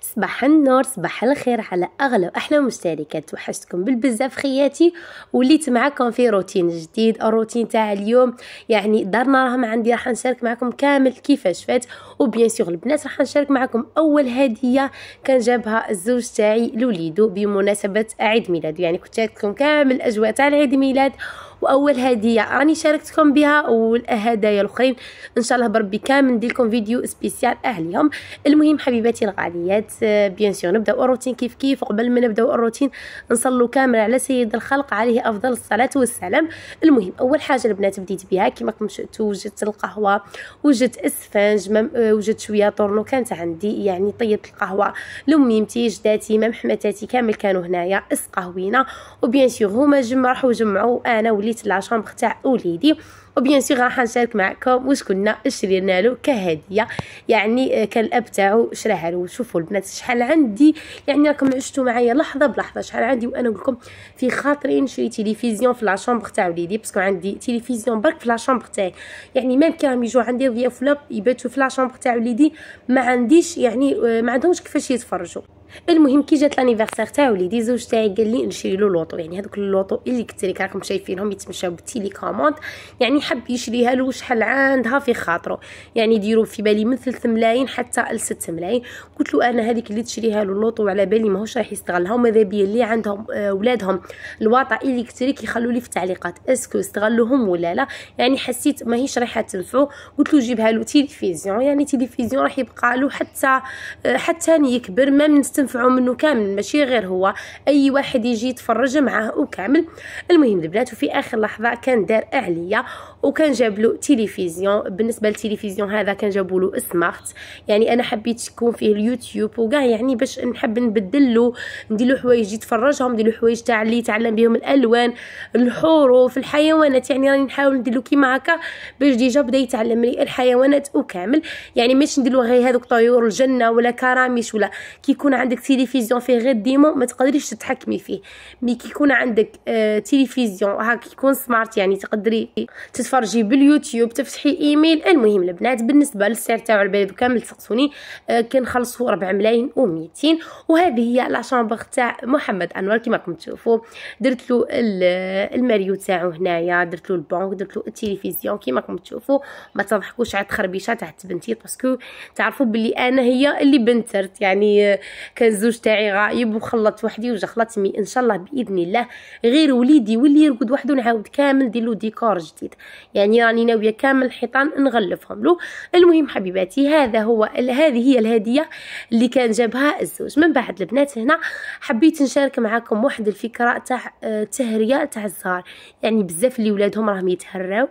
صباح النور صباح الخير على اغلى احلى مشتركات وحشتكم بالبزاف خياتي وليت معكم في روتين جديد الروتين تاع اليوم يعني دارنا راهم عندي راح نشارك معكم كامل كيفاش فات وبيان سيغ البنات راح نشارك معكم اول هديه كان جابها الزوج تاعي لوليدو بمناسبه عيد ميلاد يعني كنت شاركتكم كامل الاجواء تاع عيد ميلاد واول هديه راني شاركتكم بها والهدايا الاخرين ان شاء الله بربي كامل ندير لكم فيديو سبيسيال اهليهم المهم حبيباتي الغاليات آه، بيان سور نبداو الروتين كيف كيف قبل ما نبداو الروتين نصلوا كامل على سيد الخلق عليه افضل الصلاه والسلام المهم اول حاجه البنات بديت بها كما راكم شفتوا وجدت القهوه وجدت اسفنج آه، وجدت شويه طورنو كانت عندي يعني طيبت القهوه لميمتي جداتي مام حماتاتي كامل كانوا هنايا اس قهوينا وبيان سور هما جم راحوا جمعوا انا ولا وليت العشامبر تاع وليدي وبيان سيغ راح نشارك معكم واش كنا شرينا له كهديه يعني آه، كان الاب تاعو شراها له شوفوا البنات شحال عندي يعني راكم عشتوا معايا لحظه بلحظه شحال عندي وانا نقول لكم في خاطري نشري تلفزيون في لاشامبر تاع وليدي باسكو عندي تلفزيون برك في لاشامبر تاعي يعني ميم كان يجوا عندي ضياف ولا يباتوا في لاشامبر تاع وليدي ما عنديش يعني آه، ما عندهمش كيفاش يتفرجوا المهم كي جات لانيفرسير تاع وليدي زوج تاعي قال لي نشري له لوطو يعني هذوك اللوطو اللي كنت لك راكم شايفينهم يتمشاو بالتيلي كوموند يعني حب يشريها له شحال عندها في خاطره يعني يديروا في بالي من 3 ملايين حتى ل 6 ملايين قلت له انا هذيك اللي تشريها له اللوطو على بالي ماهوش راح يستغلها وماذا بيا اللي عندهم آه، ولادهم الواطا الكتريك يخلوا لي في التعليقات اسكو استغلوهم ولا لا يعني حسيت ماهيش رايحه تنفعو قلت له جيبها له تلفزيون يعني تلفزيون راح يبقى له حتى آه، حتى يكبر ما من تنفعوا منه كامل ماشي غير هو اي واحد يجي يتفرج معاه وكامل المهم البنات وفي اخر لحظه كان دار عليا وكان جاب له تلفزيون بالنسبه للتلفزيون هذا كان جابوا له سمارت يعني انا حبيت يكون فيه اليوتيوب وكاع يعني باش نحب نبدل له ندير له حوايج يتفرجهم ندير له حوايج تاع اللي يتعلم بهم الالوان الحروف الحيوانات يعني راني نحاول ندير له كيما هكا باش ديجا بدا يتعلم لي الحيوانات وكامل يعني ماشي ندير له غير هذوك طيور الجنه ولا كراميش ولا كيكون عندك تلفزيون فيه غير ديمو ما تقدريش تتحكمي فيه مي كيكون عندك آه تلفزيون هاك يكون سمارت يعني تقدري تتفرج تتفرجي باليوتيوب تفتحي ايميل المهم البنات بالنسبه للسعر تاعو البيض كامل تسقسوني آه كنخلصو 4 ملايين و200 وهذه هي لا شامبر تاع محمد انور كما راكم تشوفوا درت له الماريو تاعو هنايا درت له البنك درت له التلفزيون كما راكم تشوفوا ما تضحكوش على التخربيشه تاعت بنتي باسكو تعرفوا بلي انا هي اللي بنترت يعني آه، كان زوج تاعي غايب وخلطت وحدي وجا خلطت ان شاء الله باذن الله غير وليدي واللي يرقد وحده نعاود كامل ندير له ديكور جديد يعني راني يعني ناويه كامل الحيطان نغلفهم له المهم حبيباتي هذا هو هذه هي الهديه اللي كان جابها الزوج من بعد البنات هنا حبيت نشارك معكم واحد الفكره تاع آه، تهريه تاع الزهر يعني بزاف اللي ولادهم راهم يتهراو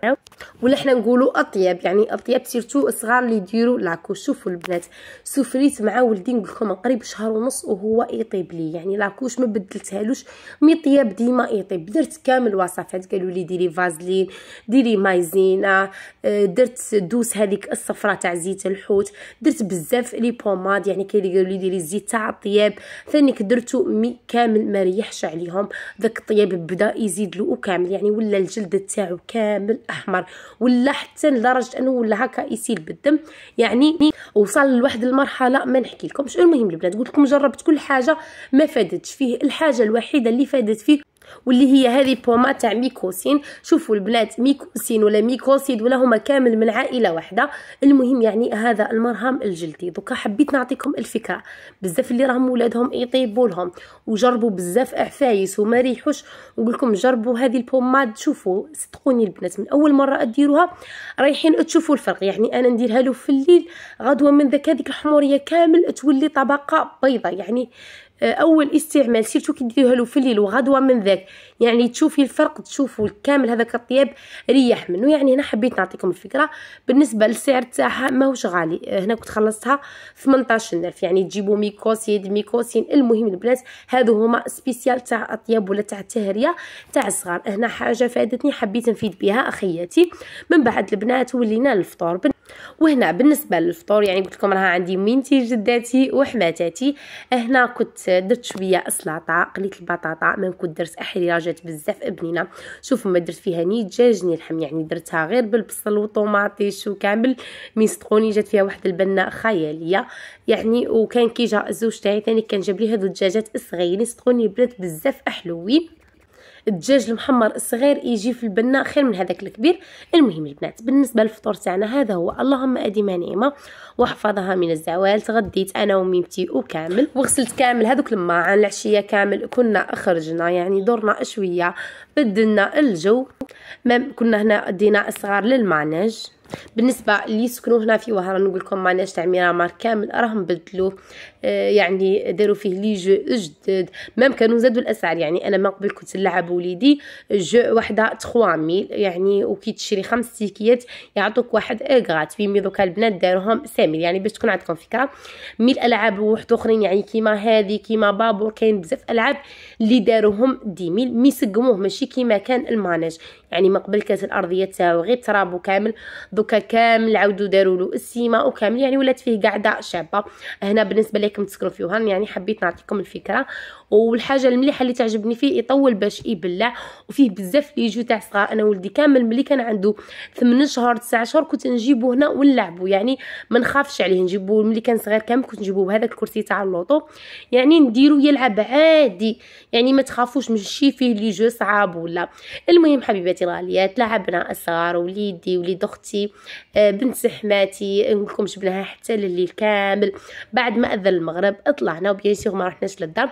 ولا حنا نقولوا اطيب يعني اطيب سيرتو الصغار اللي يديروا لاكو شوفوا البنات سفريت مع ولدي نقول لكم قريب شهر ونص وهو يطيب لي يعني لاكوش ما بدلتهالوش مي طياب ديما يطيب درت كامل الوصفات قالوا لي ديري فازلين ديري مايزينا آه، درت دوس هذيك الصفرة تاع زيت الحوت درت بزاف لي بوماد يعني كاين اللي قالوا لي ديري الزيت تاع الطياب ثاني درتو مي كامل ما ريحش عليهم داك الطياب بدا يزيد له كامل يعني ولا الجلد تاعو كامل احمر ولا حتى لدرجه انه ولا هكا يسيل بالدم يعني وصل لواحد المرحله ما نحكي لكمش المهم البنات قلت لكم جربت كل حاجه ما فادتش فيه الحاجه الوحيده اللي فادت فيه واللي هي هذه بوما تاع ميكوسين شوفوا البنات ميكوسين ولا ميكوسيد ولا هما كامل من عائله واحده المهم يعني هذا المرهم الجلدي دوكا حبيت نعطيكم الفكره بزاف اللي راهم ولادهم يطيبوا لهم وجربوا بزاف عفايس وما ريحوش نقول لكم جربوا هذه البوماد شوفوا صدقوني البنات من اول مره اديروها رايحين تشوفوا الفرق يعني انا نديرها له في الليل غدوه من ذاك هذيك الحموريه كامل تولي طبقه بيضه يعني آه، اول استعمال سيرتو كي ديريها له في الليل وغدوه من ذاك يعني تشوفي الفرق تشوفوا الكامل هذاك الطياب ريح منه يعني هنا حبيت نعطيكم الفكره بالنسبه للسعر تاعها ماهوش غالي آه، هنا كنت خلصتها 18000 يعني تجيبوا ميكوسيد ميكوسين المهم البنات هادو هما سبيسيال تاع اطياب ولا تاع التهريه تاع الصغار هنا حاجه فادتني حبيت نفيد بها اخياتي من بعد البنات ولينا الفطور وهنا بالنسبه للفطور يعني قلت لكم راها عندي مينتي جداتي وحماتاتي هنا كنت درت شويه اصلاطه قليت البطاطا كنت درت احراجات بزاف ابنينا شوفوا ما درت فيها ني دجاج ني لحم يعني درتها غير بالبصل وطوماطيش وكامل ميستقوني جات فيها واحد البنه خياليه يعني وكان كي جا الزوج تاعي ثاني كان جاب لي هذو الدجاجات الصغيرين صدقوني بنات بزاف احلوين الدجاج المحمر الصغير يجي في البنه خير من هذاك الكبير المهم البنات بالنسبه للفطور تاعنا هذا هو اللهم اديمها نعمه واحفظها من الزوال تغديت انا وميمتي وكامل وغسلت كامل هذوك الماعن العشيه كامل كنا خرجنا يعني دورنا شويه بدلنا الجو كنا هنا دينا الصغار للمعنج بالنسبه اللي يسكنوا هنا في وهران نقول لكم معناش تاع ميرامار كامل راهم بدلوه آه، يعني داروا فيه لي جو جدد مام كانوا زادوا الاسعار يعني انا ما قبل كنت نلعب وليدي جو وحده 3000 يعني وكي تشري خمس تيكيات يعطوك واحد غراتوي مي دوكا البنات داروهم سامل يعني باش تكون عندكم فكره مي الالعاب واحد اخرين يعني كيما هذه كيما بابور كاين بزاف العاب اللي داروهم ديميل مي سقموه ماشي كيما كان الماناج يعني ما قبل كانت الارضيه تاعو غير ترابو كامل دوكا كامل عاودوا داروا له السيمه وكامل يعني ولات فيه قاعده شابه هنا بالنسبه ليكم تسكنوا فيه هان يعني حبيت نعطيكم الفكره والحاجه المليحه اللي تعجبني فيه يطول باش يبلع وفيه بزاف لي جو تاع صغار انا ولدي كامل ملي كان عنده 8 شهور 9 شهور كنت نجيبو هنا ونلعبو يعني ما نخافش عليه نجيبو ملي كان صغير كامل كنت نجيبو بهذاك الكرسي تاع اللوطو يعني نديرو يلعب عادي يعني ما تخافوش من شي فيه لي جو صعاب ولا المهم حبيباتي الغاليات لعبنا الصغار وليدي وليد اختي آه، بنت سحماتي نقولكم جبناها حتى لليل كامل بعد ما اذن المغرب طلعنا وبيان سيغ ما رحناش للدار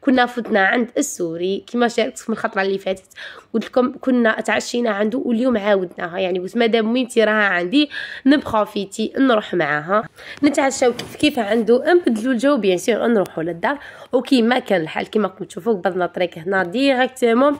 كنا فتنا عند السوري كما شاركتكم الخطره اللي فاتت قلت لكم كنا تعشينا عنده واليوم عاودناها يعني قلت مادام ميمتي راها عندي نبخوفيتي نروح معاها نتعشاو كيف كيف عنده نبدلو الجو بيان سيغ نروحو للدار وكيما كان الحال كيما راكم تشوفوا قبضنا طريق هنا ديريكتومون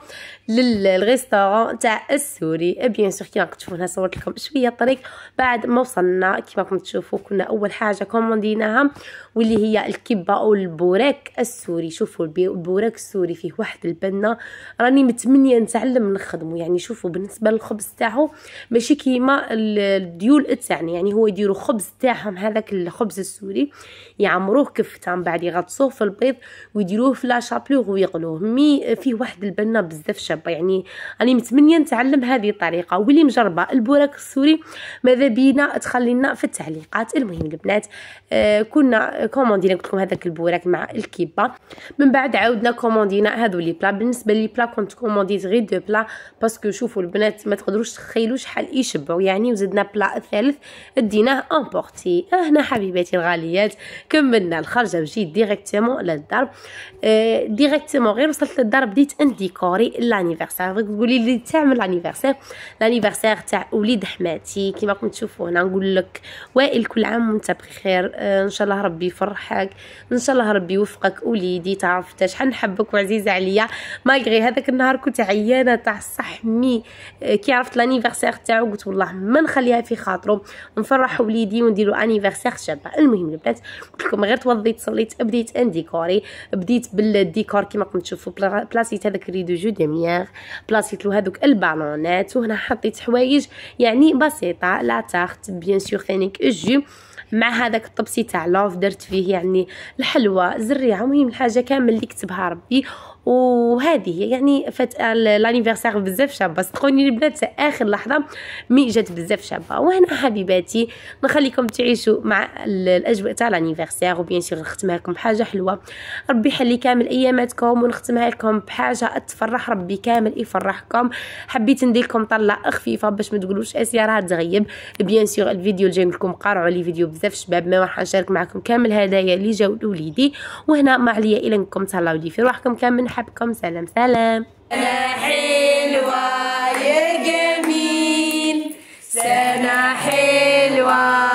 للغيستورون تاع السوري بيان سور كي راكم تشوفوا هنا صورت لكم شويه الطريق بعد ما وصلنا كما راكم تشوفوا كنا اول حاجه كومونديناها واللي هي الكبه او البوراك السوري شوفوا البوراك السوري فيه واحد البنه راني متمنيه نتعلم نخدمه يعني شوفوا بالنسبه للخبز تاعو ماشي كيما الديول تاعنا يعني هو يديروا خبز تاعهم هذاك الخبز السوري يعمروه كفته من بعد يغطسوه في البيض ويديروه في لا شابلوغ ويقلوه مي فيه واحد البنه بزاف شابه يعني راني متمنيه نتعلم هذه الطريقه واللي مجربه البوراك السوري ماذا بينا تخلينا في التعليقات المهم البنات آه كنا كوموندينا قلت لكم هذاك البوراك مع الكيبه من بعد عاودنا كوموندينا هادو لي بلا بالنسبه لي بلا كنت كومونديت غير دو بلا باسكو شوفوا البنات ما تقدروش تخيلوا شحال يشبعوا يعني وزدنا بلا ثالث ديناه امبورتي هنا حبيباتي الغاليات كملنا الخرجه وجيت ديريكتومون للدار آه ديريكتومون غير وصلت للدار بديت نديكوري لانيفرسير تقولي لي تعمل لانيفرسير لانيفرسير تاع وليد حماتي حياتي كما راكم تشوفوا هنا نقول لك وائل كل عام وانت بخير آه، ان شاء الله ربي يفرحك ان شاء الله ربي يوفقك وليدي تعرف حتى شحال نحبك وعزيزه عليا مالغري هذاك النهار كنت عيانه تاع الصح مي آه، كي عرفت لانيفرسير تاعو قلت والله ما نخليها في خاطرو نفرح وليدي ونديرو انيفرسير شابه المهم البنات قلت لكم غير توضيت صليت بديت انديكوري بديت بالديكور كما راكم تشوفوا بلاصيت هذاك ريدو جو ديميير بلاصيت له هذوك البالونات وهنا حطيت حوايج يعني بسيط بسيطه لا تاخت بيان سور فينيك اجو مع هذاك الطبسي تاع لوف درت فيه يعني الحلوى الزريعه المهم الحاجه كامل اللي كتبها ربي وهذه هي يعني فات لانيفرسير بزاف شابه صدقوني البنات اخر لحظه مي جات بزاف شابه وهنا حبيباتي نخليكم تعيشوا مع الاجواء تاع لانيفرسير وبيان سيغ نختمها لكم بحاجه حلوه ربي يحلي كامل اياماتكم ونختمها لكم بحاجه تفرح ربي كامل يفرحكم حبيت ندير لكم طلة خفيفه باش ما تقولوش اسيا راها تغيب بيان سيغ الفيديو الجاي لكم قارعوا لي فيديو بزاف شباب ما راح نشارك معكم كامل هدايا اللي جاو لوليدي وهنا ما عليا الا انكم تهلاو لي في روحكم كامل صاحبكم سلام سلام أنا حلوة يا جميل سنة حلوة